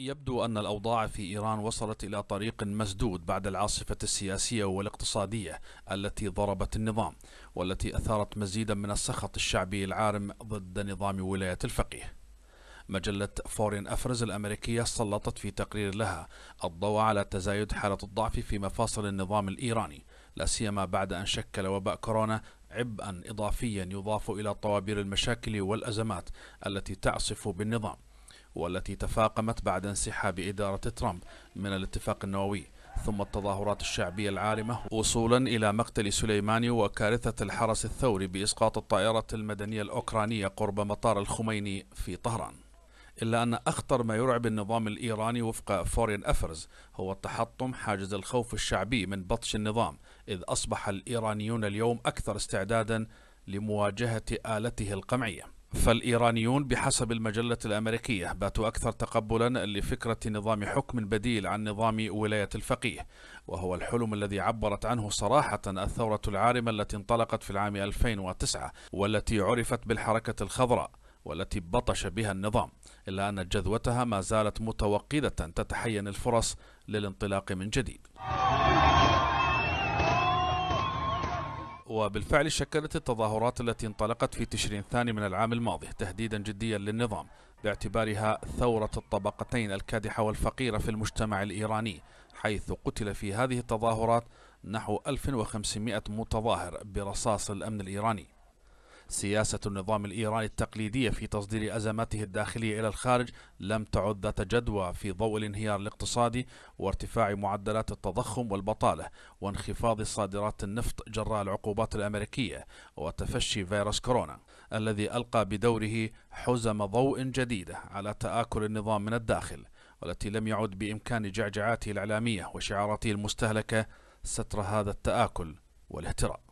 يبدو أن الأوضاع في إيران وصلت إلى طريق مسدود بعد العاصفة السياسية والاقتصادية التي ضربت النظام والتي أثارت مزيدا من السخط الشعبي العارم ضد نظام ولاية الفقيه مجلة فورين أفرز الأمريكية سلطت في تقرير لها الضوء على تزايد حالة الضعف في مفاصل النظام الإيراني لا سيما بعد أن شكل وباء كورونا عبئا إضافيا يضاف إلى طوابير المشاكل والأزمات التي تعصف بالنظام والتي تفاقمت بعد انسحاب إدارة ترامب من الاتفاق النووي ثم التظاهرات الشعبية العارمة وصولا إلى مقتل سليماني وكارثة الحرس الثوري بإسقاط الطائرة المدنية الأوكرانية قرب مطار الخميني في طهران إلا أن أخطر ما يرعب النظام الإيراني وفق فورين أفرز هو تحطم حاجز الخوف الشعبي من بطش النظام إذ أصبح الإيرانيون اليوم أكثر استعدادا لمواجهة آلته القمعية فالإيرانيون بحسب المجلة الأمريكية باتوا أكثر تقبلا لفكرة نظام حكم بديل عن نظام ولاية الفقيه وهو الحلم الذي عبرت عنه صراحة الثورة العارمة التي انطلقت في العام 2009 والتي عرفت بالحركة الخضراء والتي بطش بها النظام إلا أن جذوتها ما زالت متوقدة تتحين الفرص للانطلاق من جديد وبالفعل شكلت التظاهرات التي انطلقت في تشرين الثاني من العام الماضي تهديدا جديا للنظام باعتبارها ثورة الطبقتين الكادحة والفقيرة في المجتمع الإيراني حيث قتل في هذه التظاهرات نحو 1500 متظاهر برصاص الأمن الإيراني سياسة النظام الإيراني التقليدية في تصدير أزماته الداخلية إلى الخارج لم تعد ذات جدوى في ضوء الانهيار الاقتصادي وارتفاع معدلات التضخم والبطالة وانخفاض صادرات النفط جراء العقوبات الأمريكية وتفشي فيروس كورونا الذي ألقى بدوره حزم ضوء جديدة على تآكل النظام من الداخل والتي لم يعد بإمكان جعجعاته الإعلامية وشعاراته المستهلكة ستر هذا التآكل والاهتراب